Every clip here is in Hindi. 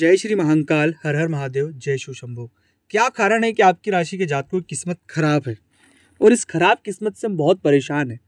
जय श्री महाकाल हर हर महादेव जय शिव शंभो क्या कारण है कि आपकी राशि के जातकों की किस्मत खराब है और इस खराब किस्मत से हम बहुत परेशान हैं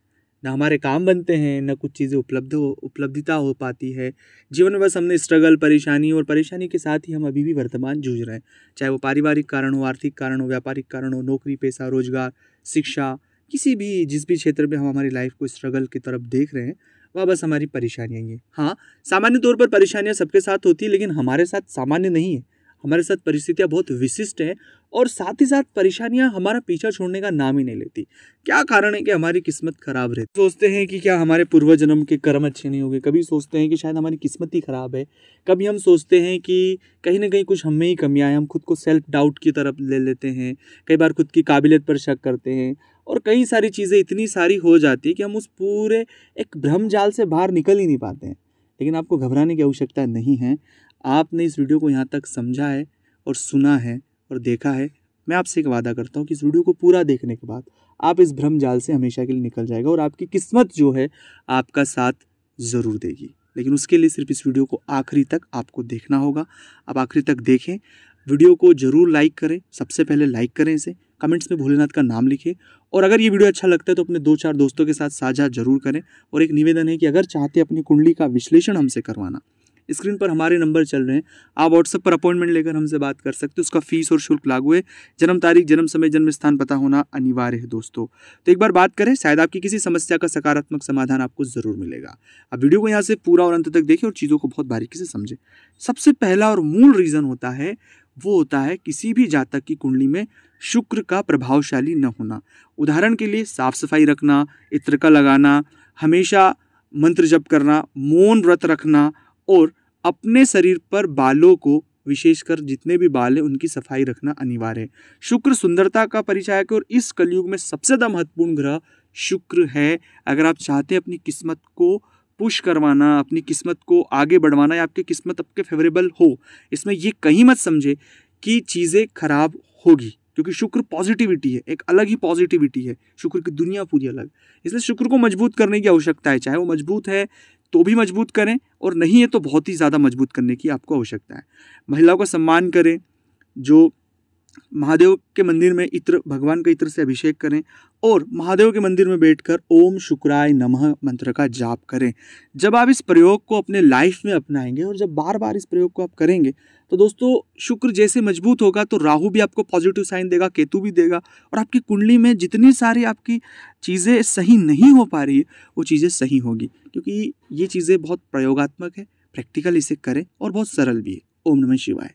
ना हमारे काम बनते हैं ना कुछ चीज़ें उपलब्ध हो उपलब्धिता हो पाती है जीवन में बस हमने स्ट्रगल परेशानी और परेशानी के साथ ही हम अभी भी वर्तमान जूझ रहे हैं चाहे वो पारिवारिक कारण हो आर्थिक कारण हो व्यापारिक कारण हो नौकरी पेशा रोजगार शिक्षा किसी भी जिस भी क्षेत्र में हम हमारी लाइफ को स्ट्रगल की तरफ देख रहे हैं वह बस हमारी परेशानियाँ ही हैं हाँ सामान्य तौर पर परेशानियाँ सबके साथ होती है लेकिन हमारे साथ सामान्य नहीं है हमारे साथ परिस्थितियाँ बहुत विशिष्ट हैं और साथ ही साथ परेशानियाँ हमारा पीछा छोड़ने का नाम ही नहीं लेती क्या कारण है कि हमारी किस्मत खराब रहती सोचते हैं कि क्या हमारे पूर्व जन्म के कर्म अच्छे नहीं होंगे कभी सोचते हैं कि शायद हमारी किस्मत ही ख़राब है कभी हम सोचते हैं कि कहीं ना कहीं कुछ हमें ही कमियाँ हैं हम खुद को सेल्फ डाउट की तरफ ले लेते हैं कई बार खुद की काबिलियत पर शक करते हैं और कई सारी चीज़ें इतनी सारी हो जाती है कि हम उस पूरे एक भ्रम जाल से बाहर निकल ही नहीं पाते हैं लेकिन आपको घबराने की आवश्यकता नहीं है आपने इस वीडियो को यहाँ तक समझा है और सुना है और देखा है मैं आपसे एक वादा करता हूँ कि इस वीडियो को पूरा देखने के बाद आप इस भ्रम जाल से हमेशा के लिए निकल जाएगा और आपकी किस्मत जो है आपका साथ ज़रूर देगी लेकिन उसके लिए सिर्फ इस वीडियो को आखिरी तक आपको देखना होगा आप आखिरी तक देखें वीडियो को ज़रूर लाइक करें सबसे पहले लाइक करें इसे कमेंट्स में भोलेनाथ का नाम लिखे और अगर ये वीडियो अच्छा लगता है तो अपने दो चार दोस्तों के साथ साझा जरूर करें और एक निवेदन है कि अगर चाहते अपनी कुंडली का विश्लेषण हमसे करवाना स्क्रीन पर हमारे नंबर चल रहे हैं आप व्हाट्सएप पर अपॉइंटमेंट लेकर हमसे बात कर सकते हो उसका फीस और शुल्क लागू है जन्म तारीख जन्म समय जन्म स्थान पता होना अनिवार्य है दोस्तों तो एक बार बात करें शायद आपकी किसी समस्या का सकारात्मक समाधान आपको ज़रूर मिलेगा अब वीडियो को यहाँ से पूरा और अंत तक देखें और चीज़ों को बहुत बारीकी से समझें सबसे पहला और मूल रीज़न होता है वो होता है किसी भी जातक की कुंडली में शुक्र का प्रभावशाली न होना उदाहरण के लिए साफ सफाई रखना इत्रका लगाना हमेशा मंत्र जप करना मौन व्रत रखना और अपने शरीर पर बालों को विशेषकर जितने भी बाल हैं उनकी सफाई रखना अनिवार्य है शुक्र सुंदरता का परिचायक है और इस कलयुग में सबसे ज़्यादा महत्वपूर्ण ग्रह शुक्र है अगर आप चाहते हैं अपनी किस्मत को पुश करवाना अपनी किस्मत को आगे बढ़वाना या आपकी किस्मत आपके फेवरेबल हो इसमें ये कहीं मत समझे कि चीज़ें खराब होगी क्योंकि शुक्र पॉजिटिविटी है एक अलग ही पॉजिटिविटी है शुक्र की दुनिया पूरी अलग इसलिए शुक्र को मजबूत करने की आवश्यकता है चाहे वो मजबूत है तो भी मजबूत करें और नहीं है तो बहुत ही ज़्यादा मजबूत करने की आपको आवश्यकता है महिलाओं का सम्मान करें जो महादेव के मंदिर में इत्र भगवान के इत्र से अभिषेक करें और महादेव के मंदिर में बैठकर ओम शुक्राय नमः मंत्र का जाप करें जब आप इस प्रयोग को अपने लाइफ में अपनाएंगे और जब बार बार इस प्रयोग को आप करेंगे तो दोस्तों शुक्र जैसे मजबूत होगा तो राहु भी आपको पॉजिटिव साइन देगा केतु भी देगा और आपकी कुंडली में जितनी सारी आपकी चीज़ें सही नहीं हो पा रही है वो चीज़ें सही होगी क्योंकि ये चीज़ें बहुत प्रयोगात्मक है प्रैक्टिकल इसे करें और बहुत सरल भी है ओम नमः शिवाय